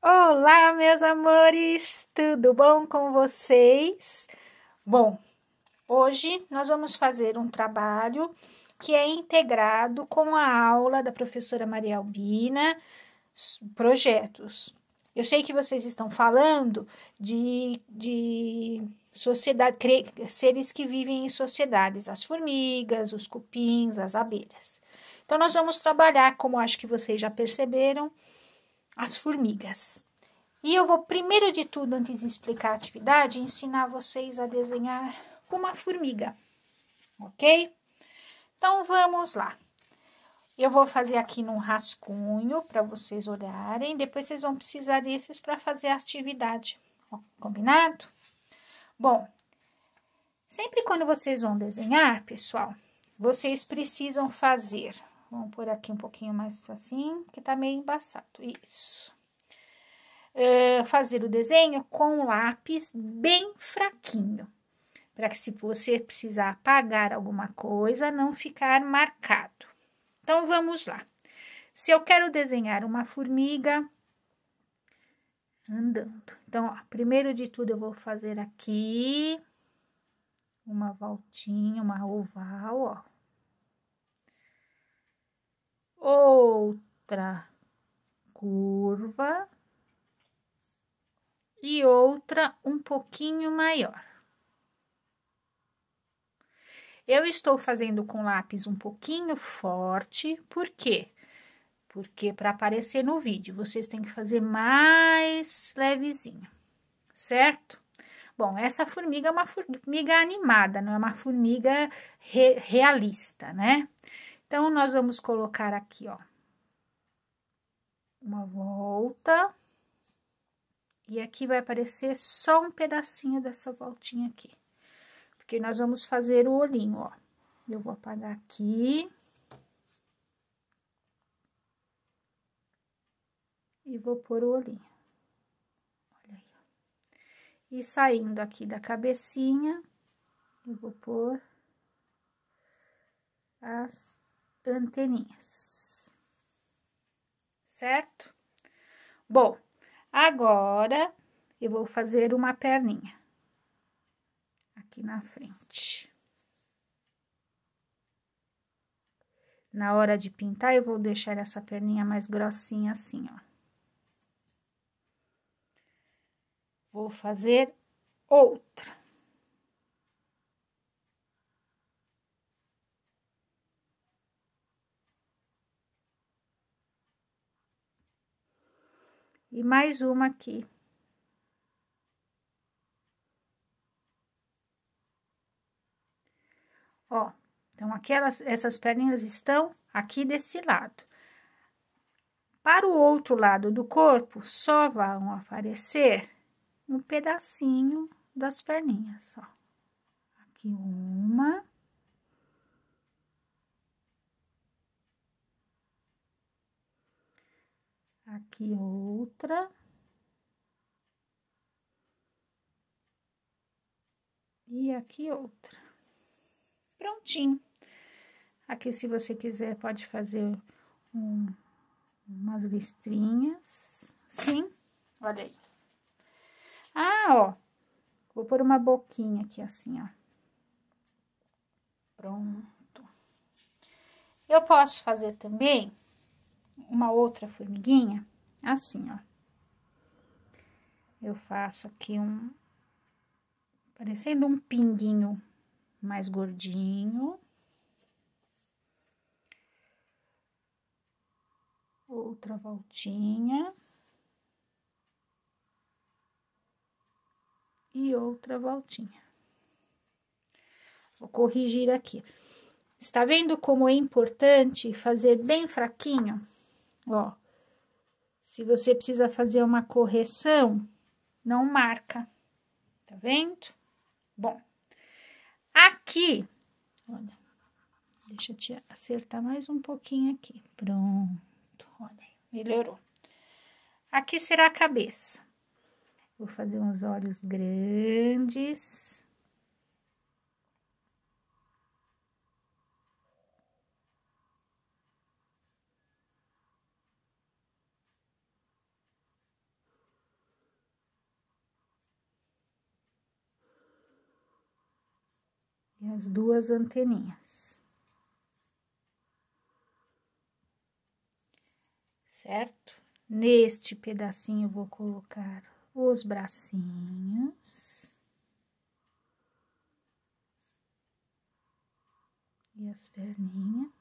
Olá, meus amores, tudo bom com vocês? Bom, hoje nós vamos fazer um trabalho que é integrado com a aula da professora Maria Albina, projetos. Eu sei que vocês estão falando de, de sociedade, seres que vivem em sociedades, as formigas, os cupins, as abelhas. Então, nós vamos trabalhar, como acho que vocês já perceberam, as formigas. E eu vou, primeiro de tudo, antes de explicar a atividade, ensinar vocês a desenhar uma formiga, ok? Então, vamos lá. Eu vou fazer aqui num rascunho para vocês olharem, depois vocês vão precisar desses para fazer a atividade, combinado? Bom, sempre quando vocês vão desenhar, pessoal, vocês precisam fazer Vamos por aqui um pouquinho mais assim, que tá meio embaçado. Isso. É, fazer o desenho com lápis bem fraquinho, para que se você precisar apagar alguma coisa, não ficar marcado. Então, vamos lá. Se eu quero desenhar uma formiga andando. Então, ó, primeiro de tudo, eu vou fazer aqui uma voltinha, uma oval, ó, outra curva e outra um pouquinho maior. Eu estou fazendo com lápis um pouquinho forte, por quê? Porque para aparecer no vídeo, vocês têm que fazer mais levezinho, certo? Bom, essa formiga é uma formiga animada, não é uma formiga re realista, né? Então, nós vamos colocar aqui, ó, uma volta. E aqui vai aparecer só um pedacinho dessa voltinha aqui. Porque nós vamos fazer o olhinho, ó. Eu vou apagar aqui. E vou pôr o olhinho. Olha aí, E saindo aqui da cabecinha, eu vou pôr as anteninhas. Certo? Bom, agora eu vou fazer uma perninha aqui na frente. Na hora de pintar, eu vou deixar essa perninha mais grossinha assim, ó. Vou fazer outra. e mais uma aqui. Ó, então aquelas, essas perninhas estão aqui desse lado. Para o outro lado do corpo, só vão aparecer um pedacinho das perninhas, ó. Aqui uma, aqui outra. E aqui outra. Prontinho. Aqui, se você quiser, pode fazer um, umas listrinhas. Sim, olha aí. Ah, ó. Vou pôr uma boquinha aqui assim, ó. Pronto. Eu posso fazer também uma outra formiguinha, assim, ó. Eu faço aqui um, parecendo um pinguinho mais gordinho. Outra voltinha. E outra voltinha. Vou corrigir aqui. Está vendo como é importante fazer bem fraquinho? Ó, se você precisa fazer uma correção, não marca, tá vendo? Bom, aqui, olha, deixa eu te acertar mais um pouquinho aqui, pronto, olha, melhorou. Aqui será a cabeça. Vou fazer uns olhos grandes. as duas anteninhas. Certo? Neste pedacinho vou colocar os bracinhos e as perninhas.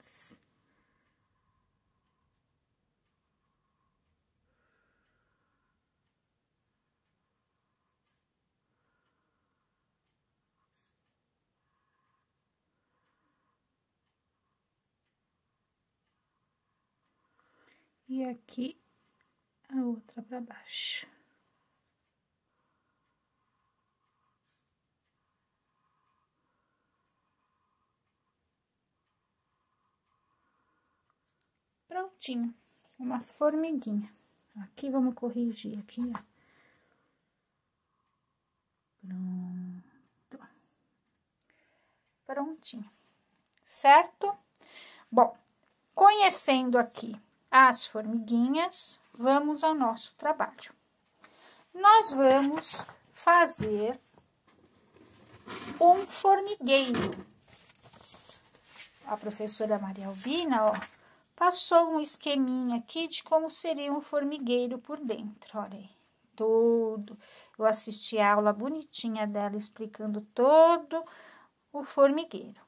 e aqui a outra para baixo. Prontinho, uma formiguinha. Aqui vamos corrigir aqui, ó. Pronto. Prontinho, certo? Bom, conhecendo aqui as formiguinhas, vamos ao nosso trabalho. Nós vamos fazer um formigueiro. A professora Maria Alvina, ó, passou um esqueminha aqui de como seria um formigueiro por dentro, olha aí. Todo, eu assisti a aula bonitinha dela explicando todo o formigueiro.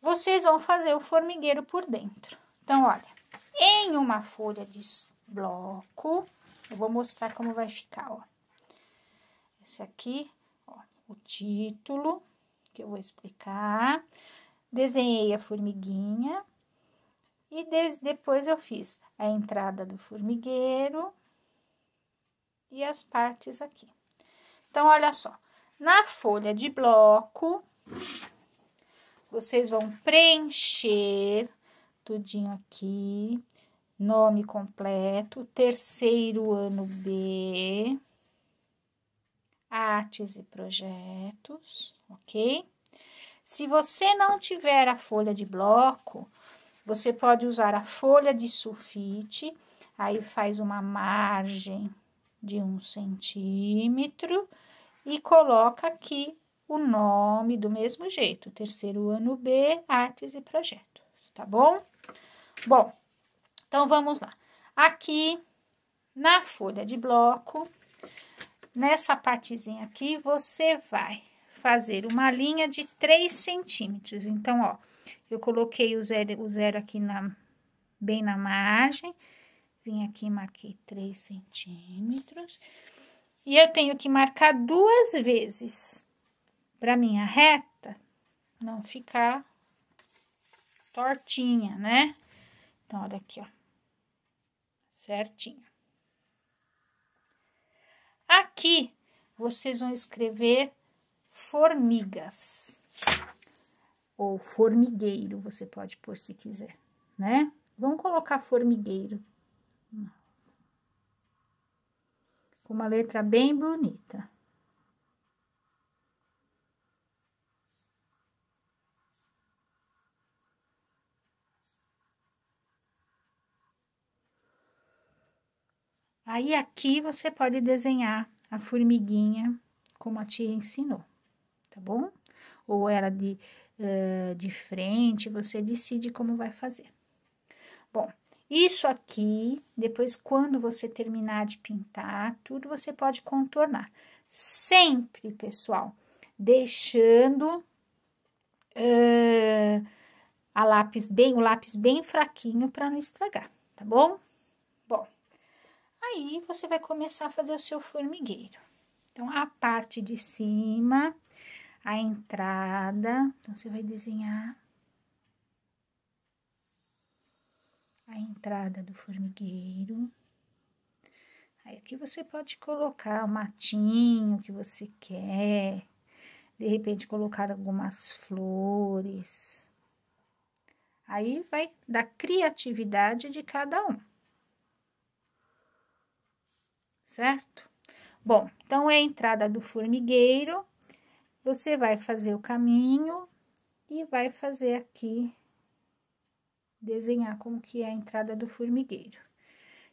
Vocês vão fazer o formigueiro por dentro. Então, olha, em uma folha de bloco. Eu vou mostrar como vai ficar, ó. Esse aqui, ó, o título, que eu vou explicar. Desenhei a formiguinha. E depois eu fiz a entrada do formigueiro e as partes aqui. Então, olha só. Na folha de bloco, vocês vão preencher tudinho aqui. Nome completo, terceiro ano B, artes e projetos, ok? Se você não tiver a folha de bloco, você pode usar a folha de sulfite, aí faz uma margem de um centímetro e coloca aqui o nome do mesmo jeito, terceiro ano B, artes e projetos, tá bom? Bom, então vamos lá. Aqui na folha de bloco, nessa partezinha aqui, você vai fazer uma linha de 3 centímetros. Então, ó, eu coloquei o zero, o zero aqui na, bem na margem, vim aqui e marquei 3 centímetros. E eu tenho que marcar duas vezes para minha reta não ficar tortinha, né? Então, olha aqui, ó. Certinho. Aqui, vocês vão escrever formigas. Ou formigueiro, você pode pôr se quiser, né? Vamos colocar formigueiro. Com uma letra bem bonita. Aí aqui você pode desenhar a formiguinha como a tia ensinou, tá bom? Ou ela de, uh, de frente, você decide como vai fazer. Bom, isso aqui, depois quando você terminar de pintar, tudo você pode contornar. Sempre, pessoal, deixando uh, a lápis bem, o lápis bem fraquinho para não estragar, tá bom? Aí você vai começar a fazer o seu formigueiro. Então, a parte de cima, a entrada, então você vai desenhar a entrada do formigueiro. Aí aqui você pode colocar o matinho que você quer, de repente colocar algumas flores. Aí vai da criatividade de cada um certo? Bom, então é a entrada do formigueiro, você vai fazer o caminho e vai fazer aqui, desenhar como que é a entrada do formigueiro.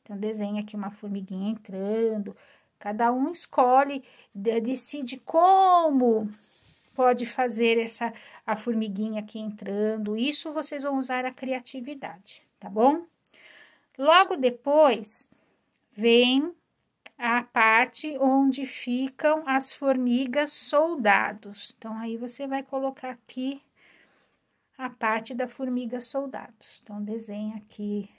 Então, desenha aqui uma formiguinha entrando, cada um escolhe, decide como pode fazer essa a formiguinha aqui entrando. Isso vocês vão usar a criatividade, tá bom? Logo depois, vem a parte onde ficam as formigas soldados. Então, aí você vai colocar aqui a parte da formiga soldados. Então, desenha aqui.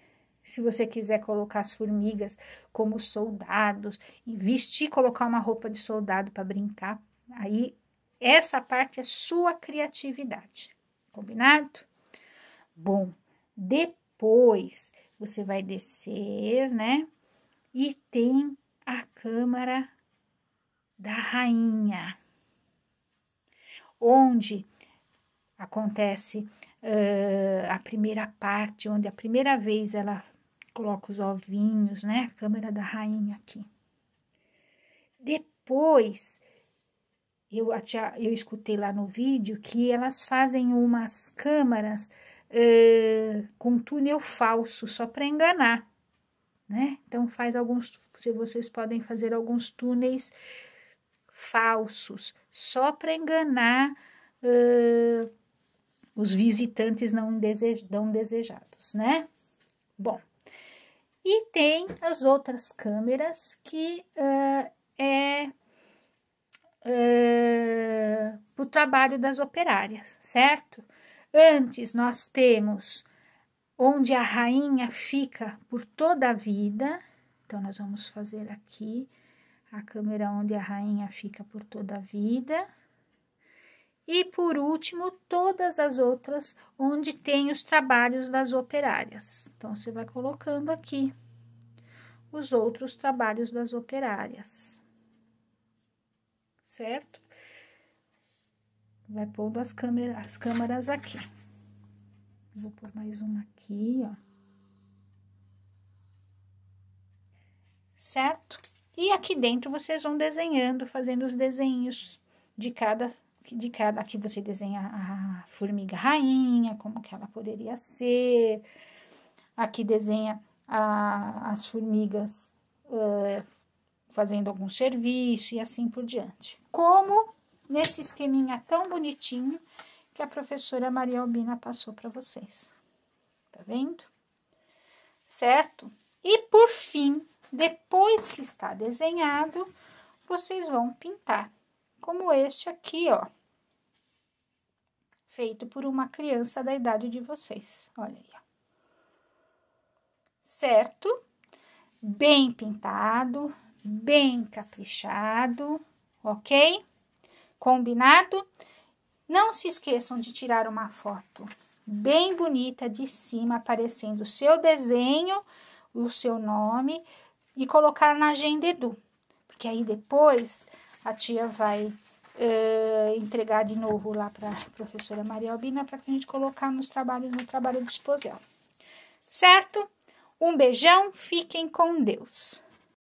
Se você quiser colocar as formigas como soldados e vestir, colocar uma roupa de soldado para brincar, aí essa parte é sua criatividade. Combinado? Bom, depois você vai descer, né? E tem a Câmara da Rainha, onde acontece uh, a primeira parte, onde a primeira vez ela coloca os ovinhos, né? A Câmara da Rainha aqui. Depois, eu, eu escutei lá no vídeo que elas fazem umas câmaras uh, com túnel falso, só para enganar né? Então faz alguns, se vocês podem fazer alguns túneis falsos, só para enganar uh, os visitantes não, desej não desejados, né? Bom, e tem as outras câmeras que uh, é uh, o trabalho das operárias, certo? Antes nós temos onde a rainha fica por toda a vida. Então, nós vamos fazer aqui a câmera onde a rainha fica por toda a vida. E por último, todas as outras onde tem os trabalhos das operárias. Então, você vai colocando aqui os outros trabalhos das operárias, certo? Vai pondo as câmeras, as câmeras aqui. Vou pôr mais uma aqui, ó. Certo? E aqui dentro vocês vão desenhando, fazendo os desenhos de cada de cada aqui você desenha a formiga rainha, como que ela poderia ser. Aqui desenha a, as formigas uh, fazendo algum serviço e assim por diante. Como nesse esqueminha tão bonitinho que a professora Maria Albina passou para vocês. Tá vendo? Certo? E por fim, depois que está desenhado, vocês vão pintar, como este aqui, ó. Feito por uma criança da idade de vocês. Olha aí, ó. Certo? Bem pintado, bem caprichado, ok? Combinado? Não se esqueçam de tirar uma foto bem bonita de cima, aparecendo o seu desenho, o seu nome e colocar na agenda Edu. Porque aí depois a tia vai uh, entregar de novo lá para a professora Maria Albina para que a gente colocar nos trabalhos, no trabalho de exposição. Certo? Um beijão, fiquem com Deus.